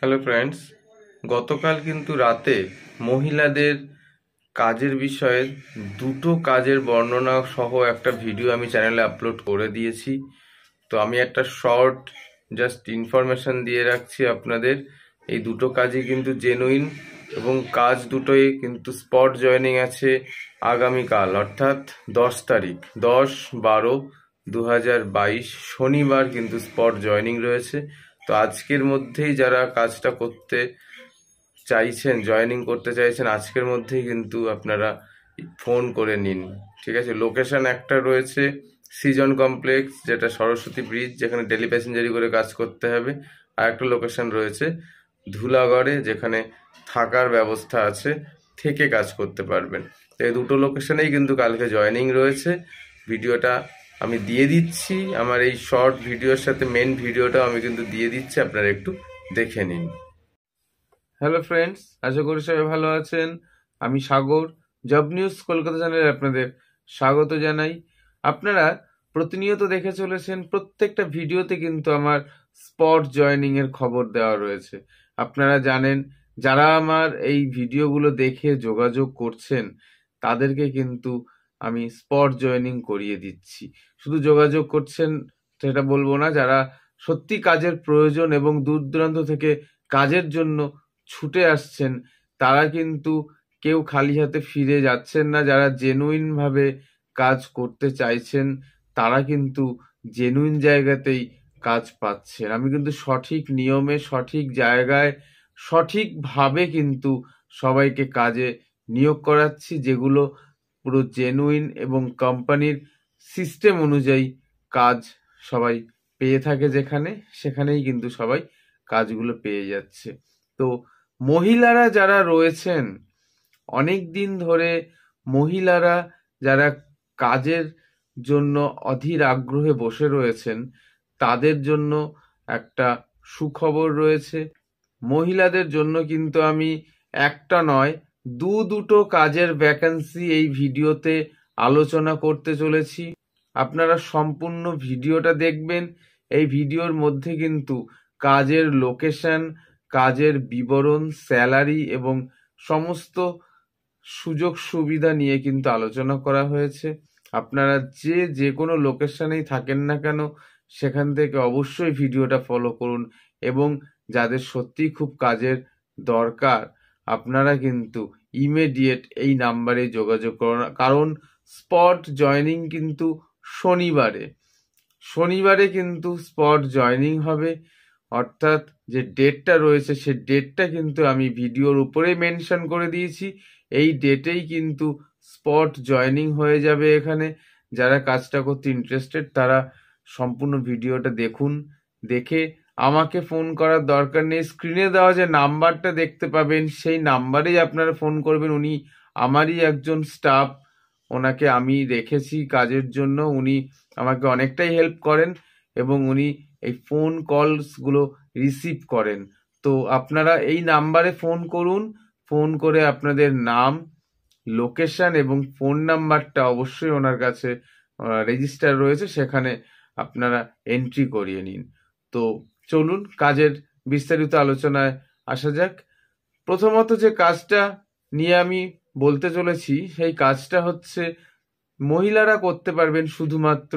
hello friends গতকাল কিন্তু রাতে মহিলাদের কাজের বিষয়ে দুটো কাজের বর্ণনা সহ একটা ভিডিও আমি চ্যানেলে আপলোড করে দিয়েছি তো আমি একটা শর্ট জাস্ট ইনফরমেশান দিয়ে রাখছি আপনাদের এই দুটো কাজই কিন্তু জেনুইন এবং কাজ দুটোই কিন্তু স্পট জয়নিং আছে আগামীকাল অর্থাৎ দশ তারিখ দশ বারো দু হাজার বাইশ শনিবার কিন্তু স্পট জয়নিং রয়েছে তো আজকের মধ্যেই যারা কাজটা করতে চাইছেন জয়নিং করতে চাইছেন আজকের মধ্যেই কিন্তু আপনারা ফোন করে নিন ঠিক আছে লোকেশান একটা রয়েছে সিজন কমপ্লেক্স যেটা সরস্বতী ব্রিজ যেখানে ডেলি প্যাসেঞ্জারি করে কাজ করতে হবে আর একটা লোকেশান রয়েছে ধুলাগড়ে যেখানে থাকার ব্যবস্থা আছে থেকে কাজ করতে পারবেন তো এই দুটো লোকেশনেই কিন্তু কালকে জয়নিং রয়েছে ভিডিওটা আমি দিয়ে দিচ্ছি আমার এই শর্ট ভিডিওর সাথে মেন ভিডিওটাও আমি কিন্তু দিয়ে দিচ্ছি আপনারা একটু দেখে নিন হ্যালো ফ্রেন্ডস আশা করি সবাই ভালো আছেন আমি সাগর জব নিউজ কলকাতা চ্যানেলে আপনাদের স্বাগত জানাই আপনারা প্রতিনিয়ত দেখে চলেছেন প্রত্যেকটা ভিডিওতে কিন্তু আমার স্পট জয়নিং এর খবর দেওয়া রয়েছে আপনারা জানেন যারা আমার এই ভিডিওগুলো দেখে যোগাযোগ করছেন তাদেরকে কিন্তু আমি স্পট জয়েনিং করিয়ে দিচ্ছি শুধু যোগাযোগ করছেন সেটা বলবো না যারা সত্যি কাজের প্রয়োজন এবং দূর দূরান্ত থেকে কাজের জন্য ছুটে আসছেন তারা কিন্তু কেউ খালি হাতে ফিরে যাচ্ছেন না যারা জেনুইনভাবে কাজ করতে চাইছেন তারা কিন্তু জেনুইন জায়গাতেই কাজ পাচ্ছেন আমি কিন্তু সঠিক নিয়মে সঠিক জায়গায় সঠিকভাবে কিন্তু সবাইকে কাজে নিয়োগ করাচ্ছি যেগুলো পুরো জেনুইন এবং কোম্পানির সিস্টেম অনুযায়ী কাজ সবাই পেয়ে থাকে যেখানে সেখানেই কিন্তু সবাই কাজগুলো পেয়ে যাচ্ছে তো মহিলারা যারা রয়েছেন অনেক দিন ধরে মহিলারা যারা কাজের জন্য অধীর আগ্রহে বসে রয়েছেন তাদের জন্য একটা সুখবর রয়েছে মহিলাদের জন্য কিন্তু আমি একটা নয় দু দুটো কাজের ভ্যাকেন্সি এই ভিডিওতে আলোচনা করতে চলেছি আপনারা সম্পূর্ণ ভিডিওটা দেখবেন এই ভিডিওর মধ্যে কিন্তু কাজের লোকেশন কাজের বিবরণ স্যালারি এবং সমস্ত সুযোগ সুবিধা নিয়ে কিন্তু আলোচনা করা হয়েছে আপনারা যে যে কোনো লোকেশনেই থাকেন না কেন সেখান থেকে অবশ্যই ভিডিওটা ফলো করুন এবং যাদের সত্যিই খুব কাজের দরকার আপনারা কিন্তু ইমিডিয়েট এই নাম্বারে যোগাযোগ করুন কারণ স্পট জয়নিং কিন্তু শনিবারে শনিবারে কিন্তু স্পট জয়নিং হবে অর্থাৎ যে ডেটটা রয়েছে সে ডেটটা কিন্তু আমি ভিডিওর উপরে মেনশন করে দিয়েছি এই ডেটেই কিন্তু স্পট জয়নিং হয়ে যাবে এখানে যারা কাজটা করতে ইন্টারেস্টেড তারা সম্পূর্ণ ভিডিওটা দেখুন দেখে আমাকে ফোন করার দরকার নেই স্ক্রিনে দেওয়া যে নাম্বারটা দেখতে পাবেন সেই নাম্বারেই আপনারা ফোন করবেন উনি আমারই একজন স্টাফ ওনাকে আমি রেখেছি কাজের জন্য উনি আমাকে অনেকটাই হেল্প করেন এবং উনি এই ফোন কলসগুলো রিসিভ করেন তো আপনারা এই নাম্বারে ফোন করুন ফোন করে আপনাদের নাম লোকেশন এবং ফোন নাম্বারটা অবশ্যই ওনার কাছে রেজিস্টার রয়েছে সেখানে আপনারা এন্ট্রি করিয়ে নিন তো চলুন কাজের বিস্তারিত আলোচনায় আসা যাক প্রথমত যে কাজটা নিয়ে আমি বলতে চলেছি সেই কাজটা হচ্ছে মহিলারা করতে পারবেন শুধুমাত্র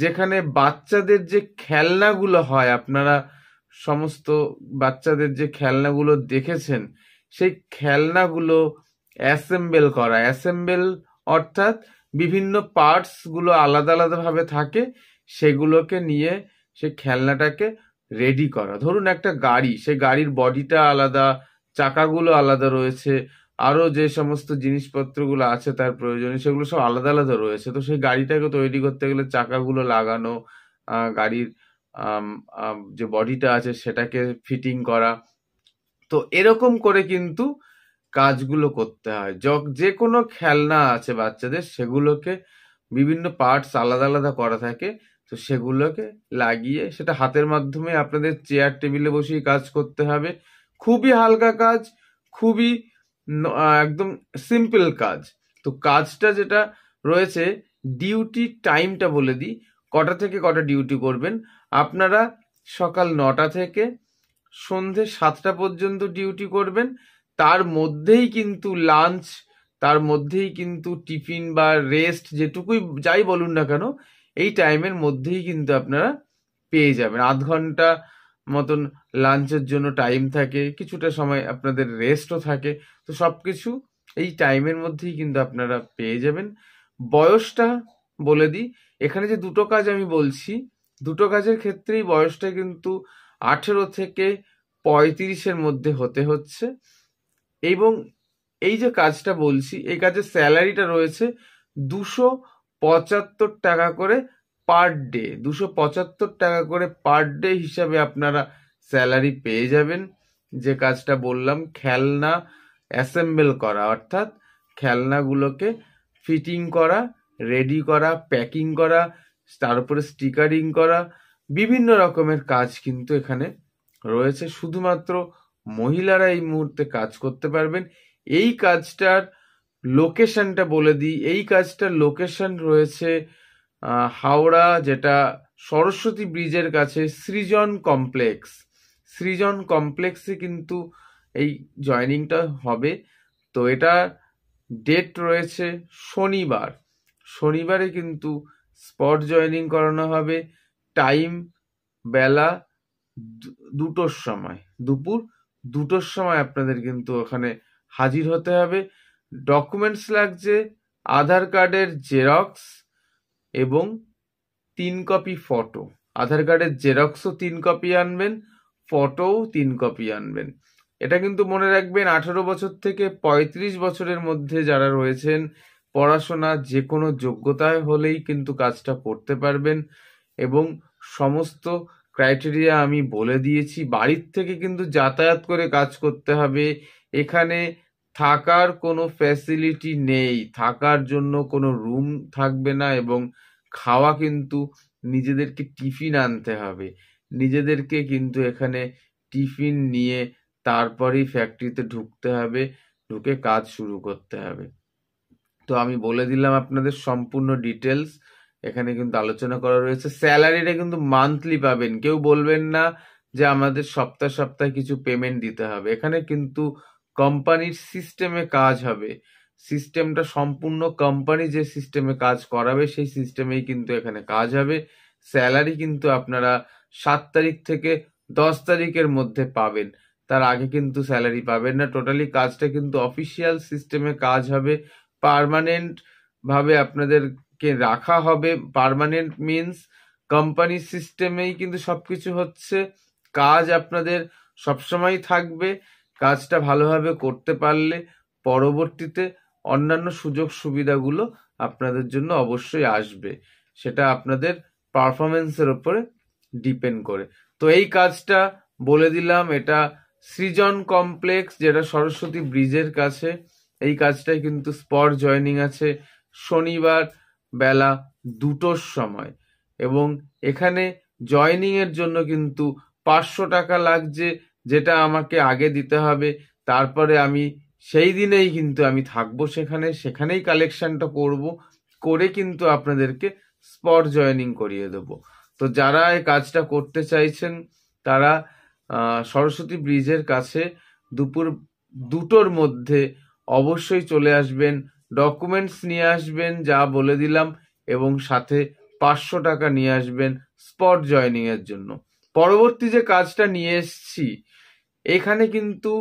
যেখানে বাচ্চাদের যে খেলনাগুলো হয় আপনারা সমস্ত বাচ্চাদের যে খেলনাগুলো দেখেছেন সেই খেলনাগুলো অ্যাসেম্বল করা অ্যাসেম্বল অর্থাৎ বিভিন্ন পার্টসগুলো আলাদা আলাদাভাবে থাকে সেগুলোকে নিয়ে সে খেলনাটাকে রেডি করা ধরুন একটা গাড়ি সে গাড়ির বডিটা আলাদা চাকাগুলো আলাদা রয়েছে আরও যে সমস্ত জিনিসপত্রগুলো আছে তার প্রয়োজনে সেগুলো সব আলাদা আলাদা রয়েছে তো সেই গাড়িটাকে তৈরি করতে গেলে চাকাগুলো লাগানো গাড়ির যে বডিটা আছে সেটাকে ফিটিং করা তো এরকম করে কিন্তু কাজগুলো করতে হয় যে কোনো খেলনা আছে বাচ্চাদের সেগুলোকে বিভিন্ন পার্টস আলাদা আলাদা করা থাকে তো সেগুলোকে লাগিয়ে সেটা হাতের মাধ্যমে আপনাদের চেয়ার টেবিলে বসিয়ে কাজ করতে হবে খুবই হালকা কাজ খুবই একদম সিম্পল কাজ তো কাজটা যেটা রয়েছে ডিউটি টাইমটা বলে দিই কটা থেকে কটা ডিউটি করবেন আপনারা সকাল নটা থেকে সন্ধে সাতটা পর্যন্ত ডিউটি করবেন তার মধ্যেই কিন্তু লাঞ্চ তার মধ্যেই কিন্তু টিফিন বা রেস্ট যেটুকুই যাই বলুন না কেন এই টাইমের মধ্যেই কিন্তু আপনারা পেয়ে যাবেন আধ ঘন্টা মতন লাঞ্চের জন্য টাইম থাকে কিছুটা সময় আপনাদের রেস্টও থাকে তো সব কিছু এই টাইমের মধ্যেই কিন্তু আপনারা পেয়ে যাবেন বয়সটা বলে দিই এখানে যে দুটো কাজ আমি বলছি দুটো কাজের ক্ষেত্রেই বয়সটা কিন্তু আঠেরো থেকে পঁয়ত্রিশের মধ্যে হতে হচ্ছে এবং এই যে কাজটা বলছি এই কাজের স্যালারিটা রয়েছে দুশো পঁচাত্তর টাকা করে পার ডে দুশো পঁচাত্তর টাকা করে পার ডে হিসাবে আপনারা স্যালারি পেয়ে যাবেন যে কাজটা বললাম খেলনা অ্যাসেম্বল করা অর্থাৎ খেলনাগুলোকে ফিটিং করা রেডি করা প্যাকিং করা তার উপরে স্টিকারিং করা বিভিন্ন রকমের কাজ কিন্তু এখানে রয়েছে শুধুমাত্র মহিলারা এই মুহূর্তে কাজ করতে পারবেন এই কাজটার লোকেশনটা বলে দিই এই কাজটার লোকেশন রয়েছে হাওড়া যেটা সরস্বতী ব্রিজের কাছে সৃজন কমপ্লেক্স সৃজন কমপ্লেক্সে কিন্তু এই জয়নিংটা হবে তো এটা ডেট রয়েছে শনিবার শনিবারে কিন্তু স্পট জয়নিং করানো হবে টাইম বেলা দুটোর সময় দুপুর দুটোর সময় আপনাদের কিন্তু ওখানে হাজির হতে হবে ডকুমেন্টস লাগছে আধার কার্ডের জেরক্স এবং তিন কপি ফটো আধার কার্ডের জেরক্সও তিন কপি আনবেন ফটোও তিন কপি আনবেন এটা কিন্তু মনে রাখবেন আঠারো বছর থেকে ৩৫ বছরের মধ্যে যারা রয়েছেন পড়াশোনা যে কোনো যোগ্যতায় হলেই কিন্তু কাজটা করতে পারবেন এবং সমস্ত ক্রাইটেরিয়া আমি বলে দিয়েছি বাড়ির থেকে কিন্তু যাতায়াত করে কাজ করতে হবে এখানে থাকার কোনো ফ্যাসিলিটি নেই থাকার জন্য কোনো রুম থাকবে না এবং খাওয়া কিন্তু নিজেদেরকে টিফিন আনতে হবে নিজেদেরকে কিন্তু এখানে টিফিন নিয়ে তারপরেই ফ্যাক্টরিতে ঢুকতে হবে ঢুকে কাজ শুরু করতে হবে তো আমি বলে দিলাম আপনাদের সম্পূর্ণ ডিটেলস এখানে কিন্তু আলোচনা করা রয়েছে স্যালারিটা কিন্তু মান্থলি পাবেন কেউ বলবেন না যে আমাদের সপ্তাহ সপ্তাহে কিছু পেমেন্ট দিতে হবে এখানে কিন্তু কোম্পানির সিস্টেমে কাজ হবে সিস্টেমটা সম্পূর্ণ কোম্পানি যে সিস্টেমে কাজ করাবে সেই সিস্টেমেই কিন্তু এখানে কাজ হবে স্যালারি কিন্তু আপনারা সাত তারিখ থেকে দশ তারিখের মধ্যে পাবেন তার আগে কিন্তু স্যালারি পাবেন না টোটালি কাজটা কিন্তু অফিসিয়াল সিস্টেমে কাজ হবে পারমানেন্ট ভাবে আপনাদেরকে রাখা হবে পারমানেন্ট মিনস কোম্পানি সিস্টেমেই কিন্তু সবকিছু হচ্ছে কাজ আপনাদের সবসময় থাকবে কাজটা ভালোভাবে করতে পারলে পরবর্তীতে অন্যান্য সুযোগ সুবিধাগুলো আপনাদের জন্য অবশ্যই আসবে সেটা আপনাদের পারফরমেন্সের ওপরে ডিপেন্ড করে তো এই কাজটা বলে দিলাম এটা সৃজন কমপ্লেক্স যেটা সরস্বতী ব্রিজের কাছে এই কাজটায় কিন্তু স্পট জয়নিং আছে শনিবার বেলা দুটোর সময় এবং এখানে জয়নিংয়ের জন্য কিন্তু পাঁচশো টাকা লাগছে যেটা আমাকে আগে দিতে হবে তারপরে আমি সেই দিনেই কিন্তু আমি থাকব সেখানে সেখানেই কালেকশানটা করব করে কিন্তু আপনাদেরকে স্পট জয়নিং করিয়ে দেব তো যারা এই কাজটা করতে চাইছেন তারা সরস্বতী ব্রিজের কাছে দুপুর দুটোর মধ্যে অবশ্যই চলে আসবেন ডকুমেন্টস নিয়ে আসবেন যা বলে দিলাম এবং সাথে পাঁচশো টাকা নিয়ে আসবেন স্পট জয়নিংয়ের জন্য পরবর্তী যে কাজটা নিয়ে এসছি এখানে কিন্তু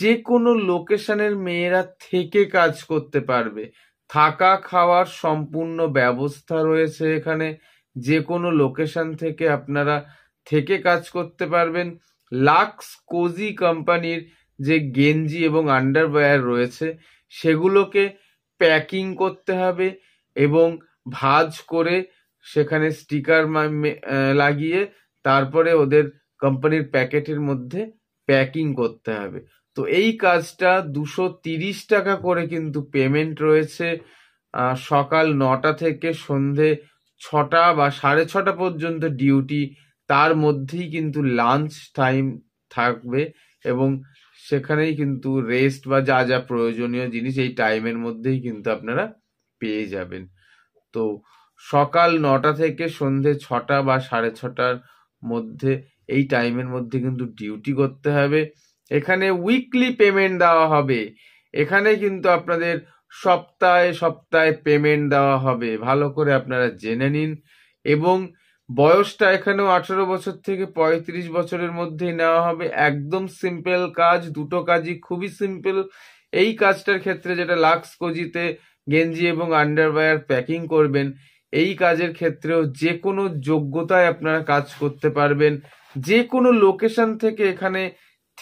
যে কোনো লোকেশনের মেয়েরা থেকে কাজ করতে পারবে থাকা খাওয়ার সম্পূর্ণ ব্যবস্থা রয়েছে এখানে যে কোনো লোকেশন থেকে আপনারা থেকে কাজ করতে পারবেন লাক্স কোজি কোম্পানির যে গেঞ্জি এবং আন্ডারওয়্যার রয়েছে সেগুলোকে প্যাকিং করতে হবে এবং ভাজ করে সেখানে স্টিকার লাগিয়ে তারপরে ওদের কোম্পানির প্যাকেটের মধ্যে প্যাকিং করতে হবে তো এই কাজটা দুশো তিরিশ টাকা করে কিন্তু পেমেন্ট রয়েছে সকাল নটা থেকে সন্ধে ছটা বা সাড়ে ছটা পর্যন্ত ডিউটি তার মধ্যেই কিন্তু লাঞ্চ টাইম থাকবে এবং সেখানেই কিন্তু রেস্ট বা যা যা প্রয়োজনীয় জিনিস এই টাইমের মধ্যেই কিন্তু আপনারা পেয়ে যাবেন তো সকাল নটা থেকে সন্ধে ছটা বা সাড়ে ছটার মধ্যে এই টাইমের মধ্যে কিন্তু ডিউটি করতে হবে এখানে উইকলি পেমেন্ট দেওয়া হবে এখানে কিন্তু আপনাদের সপ্তাহে সপ্তাহে পেমেন্ট দেওয়া হবে ভালো করে আপনারা জেনে নিন এবং বয়সটা এখানেও আঠারো বছর থেকে পঁয়ত্রিশ বছরের মধ্যেই নেওয়া হবে একদম সিম্পল কাজ দুটো কাজই খুবই সিম্পল এই কাজটার ক্ষেত্রে যেটা লাক্স কোজিতে গেঞ্জি এবং আন্ডারওয়্যার প্যাকিং করবেন এই কাজের ক্ষেত্রেও যে কোনো যোগ্যতায় আপনারা কাজ করতে পারবেন যে কোনো লোকেশন থেকে এখানে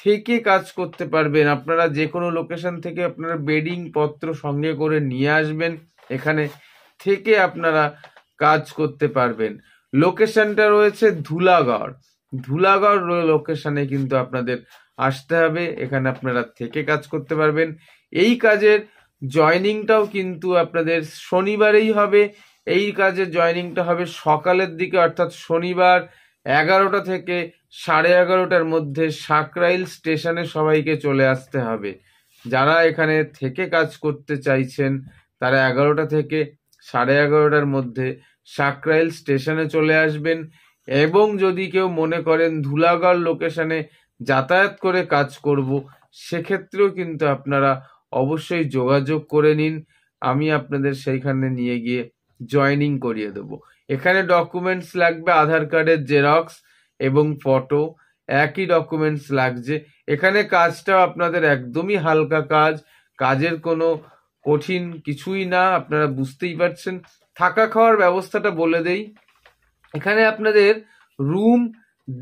থেকে কাজ করতে পারবেন আপনারা যে কোনো লোকেশন থেকে আপনারা বেডিং পত্র সঙ্গে করে নিয়ে আসবেন এখানে থেকে আপনারা কাজ করতে পারবেন লোকেশনটা রয়েছে ধুলাগড় ধুলাগড় লোকেশনে কিন্তু আপনাদের আসতে হবে এখানে আপনারা থেকে কাজ করতে পারবেন এই কাজের জয়নিংটাও কিন্তু আপনাদের শনিবারেই হবে এই কাজের জয়নিংটা হবে সকালের দিকে অর্থাৎ শনিবার এগারোটা থেকে সাড়ে এগারোটার মধ্যে সাকরাইল স্টেশনে সবাইকে চলে আসতে হবে যারা এখানে থেকে কাজ করতে চাইছেন তারা এগারোটা থেকে সাড়ে এগারোটার মধ্যে সাকরাইল স্টেশনে চলে আসবেন এবং যদি কেউ মনে করেন ধুলাগড় লোকেশনে যাতায়াত করে কাজ করব সেক্ষেত্রেও কিন্তু আপনারা অবশ্যই যোগাযোগ করে নিন আমি আপনাদের সেইখানে নিয়ে গিয়ে জয়নিং করিয়ে দেবো এখানে ডকুমেন্টস লাগবে আধার কার্ডের জেরক্স এবং ফটো একই ডকুমেন্টস লাগছে এখানে কাজটা আপনাদের একদমই হালকা কাজ কাজের কোনো কঠিন কিছুই না আপনারা বুঝতেই পারছেন থাকা খাওয়ার ব্যবস্থাটা বলে দেই এখানে আপনাদের রুম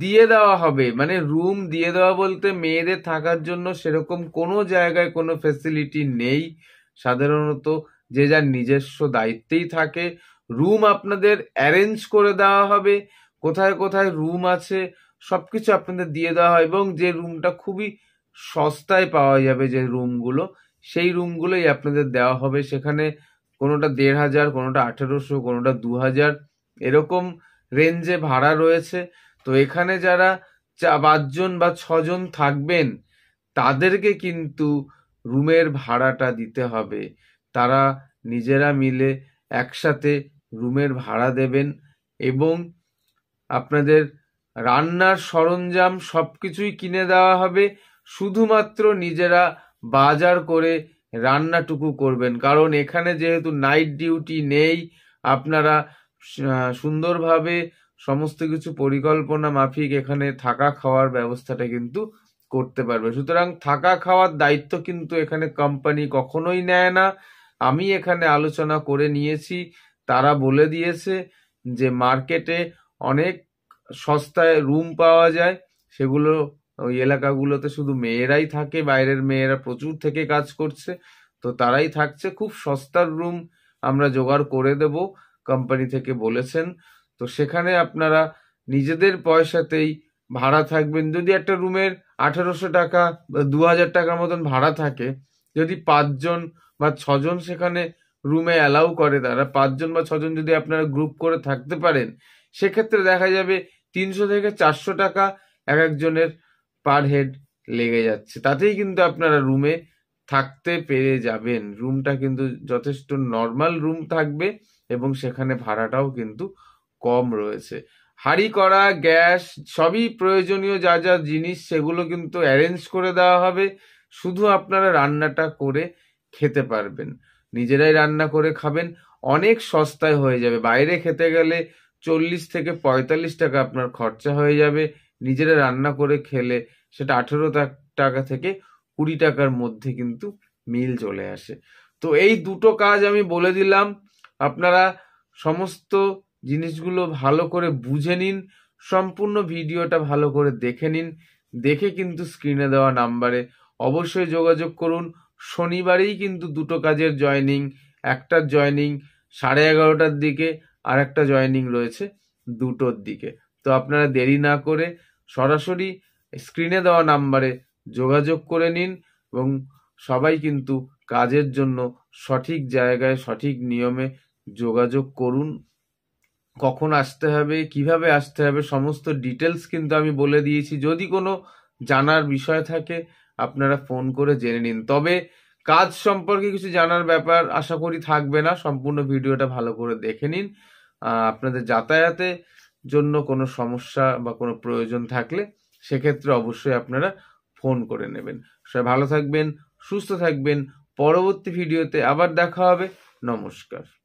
দিয়ে দেওয়া হবে মানে রুম দিয়ে দেওয়া বলতে মেয়েদের থাকার জন্য সেরকম কোনো জায়গায় কোনো ফেসিলিটি নেই সাধারণত যে যার নিজস্ব দায়িত্বেই থাকে রুম আপনাদের অ্যারেঞ্জ করে দেওয়া হবে কোথায় কোথায় রুম আছে সব কিছু আপনাদের দিয়ে দেওয়া হয় এবং যে রুমটা খুবই সস্তায় পাওয়া যাবে যে রুমগুলো সেই রুমগুলোই আপনাদের দেওয়া হবে সেখানে কোনোটা দেড় হাজার কোনোটা আঠেরোশো কোনোটা দু হাজার এরকম রেঞ্জে ভাড়া রয়েছে তো এখানে যারা চা পাঁচজন বা ছজন থাকবেন তাদেরকে কিন্তু রুমের ভাড়াটা দিতে হবে তারা নিজেরা মিলে একসাথে রুমের ভাড়া দেবেন এবং আপনাদের রান্নার সরঞ্জাম সব কিছুই কিনে দেওয়া হবে শুধুমাত্র নিজেরা বাজার করে রান্নাটুকু করবেন কারণ এখানে যেহেতু নাইট ডিউটি নেই আপনারা সুন্দরভাবে সমস্ত কিছু পরিকল্পনা মাফিক এখানে থাকা খাওয়ার ব্যবস্থাটা কিন্তু করতে পারবে সুতরাং থাকা খাওয়ার দায়িত্ব কিন্তু এখানে কোম্পানি কখনোই নেয় না আমি এখানে আলোচনা করে নিয়েছি তারা বলে দিয়েছে যে মার্কেটে অনেক সস্তায় রুম পাওয়া যায় সেগুলো ওই এলাকাগুলোতে শুধু মেয়েরাই থাকে বাইরের মেয়েরা প্রচুর থেকে কাজ করছে তো তারাই থাকছে খুব সস্তার রুম আমরা জোগাড় করে দেব কোম্পানি থেকে বলেছেন তো সেখানে আপনারা নিজেদের পয়সাতেই ভাড়া থাকবেন যদি একটা রুমের আঠারোশো টাকা দু হাজার টাকার মতন ভাড়া থাকে যদি পাঁচজন বা ছজন সেখানে রুমে অ্যালাউ করে তারা পাঁচজন বা ছজন যদি আপনারা গ্রুপ করে থাকতে পারেন সেক্ষেত্রে দেখা যাবে তিনশো থেকে চারশো টাকা এক একজনের পার হেড লেগে যাচ্ছে তাতেই কিন্তু আপনারা রুমে থাকতে পেরে যাবেন রুমটা কিন্তু যথেষ্ট নর্মাল রুম থাকবে এবং সেখানে ভাড়াটাও কিন্তু কম রয়েছে হাড়ি করা গ্যাস সবই প্রয়োজনীয় যা যা জিনিস সেগুলো কিন্তু অ্যারেঞ্জ করে দেওয়া হবে শুধু আপনারা রান্নাটা করে খেতে পারবেন নিজেরাই রান্না করে খাবেন অনেক সস্তায় হয়ে যাবে বাইরে খেতে গেলে চল্লিশ থেকে পঁয়তাল্লিশ টাকা আপনার খরচা হয়ে যাবে নিজেরা রান্না করে খেলে সেটা আঠেরো টাকা থেকে কুড়ি টাকার মধ্যে কিন্তু মিল চলে আসে তো এই দুটো কাজ আমি বলে দিলাম আপনারা সমস্ত জিনিসগুলো ভালো করে বুঝে নিন সম্পূর্ণ ভিডিওটা ভালো করে দেখে নিন দেখে কিন্তু স্ক্রিনে দেওয়া নাম্বারে অবশ্যই যোগাযোগ করুন শনিবারেই কিন্তু দুটো কাজের জয়নিং একটা জয়নিং সাড়ে এগারোটার দিকে আর একটা জয়নিং রয়েছে দুটোর দিকে তো আপনারা দেরি না করে সরাসরি স্ক্রিনে দেওয়া নাম্বারে যোগাযোগ করে নিন এবং সবাই কিন্তু কাজের জন্য সঠিক জায়গায় সঠিক নিয়মে যোগাযোগ করুন কখন আসতে হবে কিভাবে আসতে হবে সমস্ত ডিটেলস কিন্তু আমি বলে দিয়েছি যদি কোনো জানার বিষয় থাকে আপনারা ফোন করে জেনে নিন তবে কাজ সম্পর্কে কিছু জানার ব্যাপার আশা করি থাকবে না সম্পূর্ণ ভিডিওটা ভালো করে দেখে নিন আপনাদের যাতায়াতে জন্য কোনো সমস্যা বা কোনো প্রয়োজন থাকলে সেক্ষেত্রে অবশ্যই আপনারা ফোন করে নেবেন সবাই ভালো থাকবেন সুস্থ থাকবেন পরবর্তী ভিডিওতে আবার দেখা হবে নমস্কার